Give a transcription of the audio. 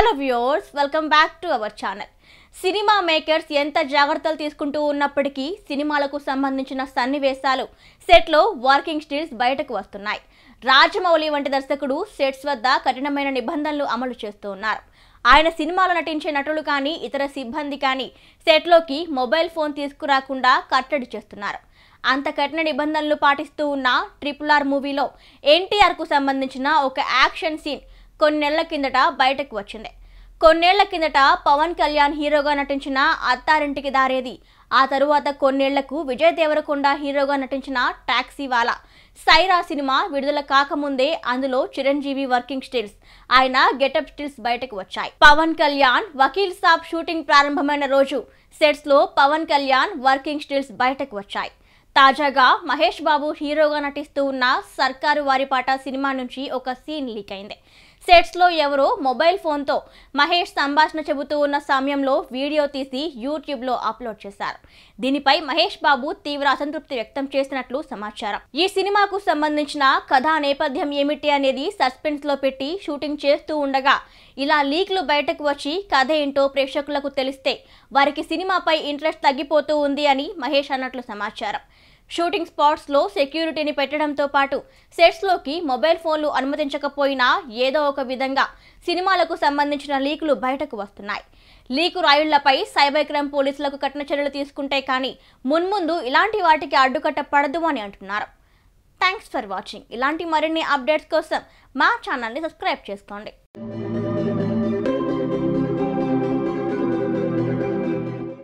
hello viewers welcome back to our channel cinema makers ఎంత జాగ్రత్తలు తీసుకుంటూ ఉన్నప్పటికీ సినిమాలకు సంబంధించిన సన్నివేశాలు సెట్లో వర్కింగ్ స్టిల్స్ బయటకు వస్తున్నాయి రాజమౌళి వంటి దర్శకుడు సెట్స్ వద్ద కఠినమైన నిబంధనలు అమలు చేస్తూ ఉన్నారు ఆయన సినిమాలో నటించే నటులు కానీ ఇతర సిబ్బంది కానీ సెట్లోకి మొబైల్ ఫోన్ తీసుకురాకుండా కట్టడి చేస్తున్నారు అంత కఠిన నిబంధనలు పాటిస్తూ ఉన్న ట్రిపుల్ ఆర్ మూవీలో ఎన్టీఆర్కు సంబంధించిన ఒక యాక్షన్ సీన్ కొన్నేళ్ల కిందట బయటకు వచ్చింది కొన్నేళ్ల కిందట పవన్ కళ్యాణ్ హీరోగా నటించిన అత్తారింటికి దారేది ఆ తరువాత కొన్నేళ్లకు విజయ్ దేవరకొండ హీరోగా నటించిన టాక్సీవాలా సైరా సినిమా విడుదల కాకముందే అందులో చిరంజీవి వర్కింగ్ స్టిల్స్ ఆయన గెటప్ స్టిల్స్ బయటకు వచ్చాయి పవన్ కళ్యాణ్ వకీల్ సాబ్ షూటింగ్ ప్రారంభమైన రోజు సెట్స్లో పవన్ కళ్యాణ్ వర్కింగ్ స్టిల్స్ బయటకు వచ్చాయి తాజాగా మహేష్ బాబు హీరోగా నటిస్తూ ఉన్న సర్కారు వారిపాట సినిమా నుంచి ఒక సీన్ లీక్ అయింది సెట్స్లో ఎవరో మొబైల్ ఫోన్తో మహేష్ సంభాషణ చెబుతూ ఉన్న సమయంలో వీడియో తీసి యూట్యూబ్లో అప్లోడ్ చేశారు దీనిపై మహేష్ బాబు తీవ్ర అసంతృప్తి వ్యక్తం చేసినట్లు సమాచారం ఈ సినిమాకు సంబంధించిన కథా నేపథ్యం ఏమిటి అనేది సస్పెన్స్లో పెట్టి షూటింగ్ చేస్తూ ఉండగా ఇలా లీక్లు బయటకు వచ్చి కథ ఏంటో ప్రేక్షకులకు తెలిస్తే వారికి సినిమాపై ఇంట్రెస్ట్ తగ్గిపోతూ ఉంది అని మహేష్ అన్నట్లు సమాచారం షూటింగ్ స్పాట్స్లో సెక్యూరిటీని పెట్టడంతో పాటు సెట్స్లోకి మొబైల్ ఫోన్లు అనుమతించకపోయినా ఏదో ఒక విధంగా సినిమాలకు సంబంధించిన లీకులు బయటకు వస్తున్నాయి లీకు రాయుళ్లపై సైబర్ క్రైమ్ పోలీసులకు కఠిన చర్యలు తీసుకుంటే కానీ మున్ముందు ఇలాంటి వాటికి అడ్డుకట్ట పడదు అని అంటున్నారు థ్యాంక్స్ ఫర్ వాచింగ్ ఇలాంటి మరిన్ని అప్డేట్స్ కోసం మా ఛానల్ని సబ్స్క్రైబ్ చేసుకోండి